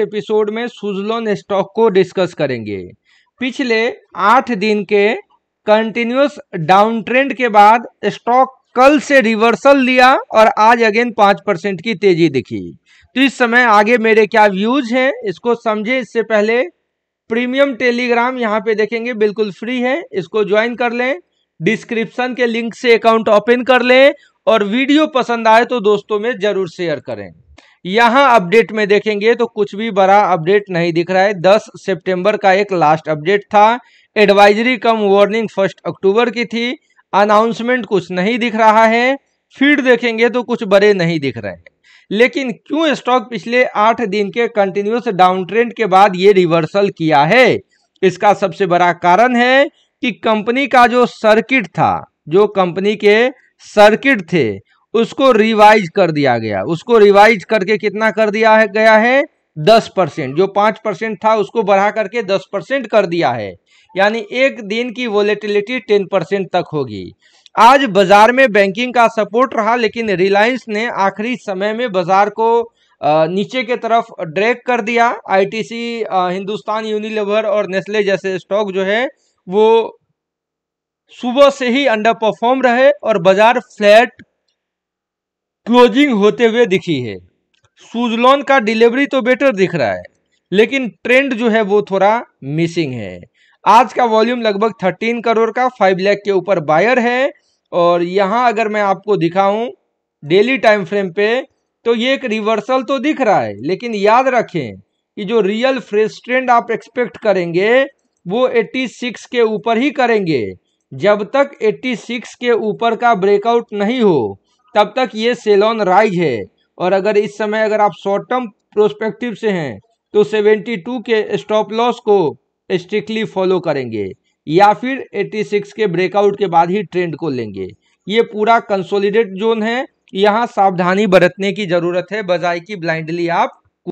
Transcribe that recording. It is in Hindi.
एपिसोड में सुजलोन स्टॉक को डिस्कस करेंगे पिछले आठ दिन के कंटिन्यूस डाउन ट्रेंड के बाद स्टॉक कल से रिवर्सल लिया और आज अगेन पांच परसेंट की तेजी दिखी तो इस समय आगे मेरे क्या व्यूज हैं इसको समझे इससे पहले प्रीमियम टेलीग्राम यहाँ पे देखेंगे बिल्कुल फ्री है इसको ज्वाइन कर लें डिस्क्रिप्शन के लिंक से अकाउंट ओपन कर लें और वीडियो पसंद आए तो दोस्तों में जरूर शेयर करें यहाँ अपडेट में देखेंगे तो कुछ भी बड़ा अपडेट नहीं दिख रहा है 10 सितंबर का एक लास्ट अपडेट था एडवाइजरी कम वार्निंग फर्स्ट अक्टूबर की थी अनाउंसमेंट कुछ नहीं दिख रहा है फीड देखेंगे तो कुछ बड़े नहीं दिख रहे हैं लेकिन क्यों स्टॉक पिछले आठ दिन के कंटिन्यूस डाउन ट्रेंड के बाद ये रिवर्सल किया है इसका सबसे बड़ा कारण है कि कंपनी का जो सर्किट था जो कंपनी के सर्किट थे उसको रिवाइज कर दिया गया उसको रिवाइज करके कितना कर दिया है गया है दस परसेंट जो पांच परसेंट था उसको बढ़ा करके दस परसेंट कर दिया है यानी एक दिन की वोलेटिलिटी टेन परसेंट तक होगी आज बाजार में बैंकिंग का सपोर्ट रहा लेकिन रिलायंस ने आखिरी समय में बाजार को नीचे के तरफ ड्रैग कर दिया आईटीसी हिंदुस्तान यूनिलिवर और नेस्ले जैसे स्टॉक जो है वो सुबह से ही अंडर परफॉर्म रहे और बाजार फ्लैट क्लोजिंग होते हुए दिखी है सुजलॉन का डिलीवरी तो बेटर दिख रहा है लेकिन ट्रेंड जो है वो थोड़ा मिसिंग है आज का वॉल्यूम लगभग 13 करोड़ का 5 लाख के ऊपर बायर है और यहाँ अगर मैं आपको दिखाऊं डेली टाइम फ्रेम पे तो ये एक रिवर्सल तो दिख रहा है लेकिन याद रखें कि जो रियल फ्रेश ट्रेंड आप एक्सपेक्ट करेंगे वो 86 के ऊपर ही करेंगे जब तक 86 के ऊपर का ब्रेकआउट नहीं हो तब तक ये सेल ऑन राइज है और अगर इस समय अगर आप शॉर्ट टर्म प्रोस्पेक्टिव से हैं तो 72 के स्टॉप लॉस को स्ट्रिक्टली फॉलो करेंगे या फिर 86 के ब्रेकआउट के बाद ही ट्रेंड को लेंगे ये पूरा कंसोलिडेट जोन है यहाँ सावधानी बरतने की ज़रूरत है बजाय कि ब्लाइंडली आप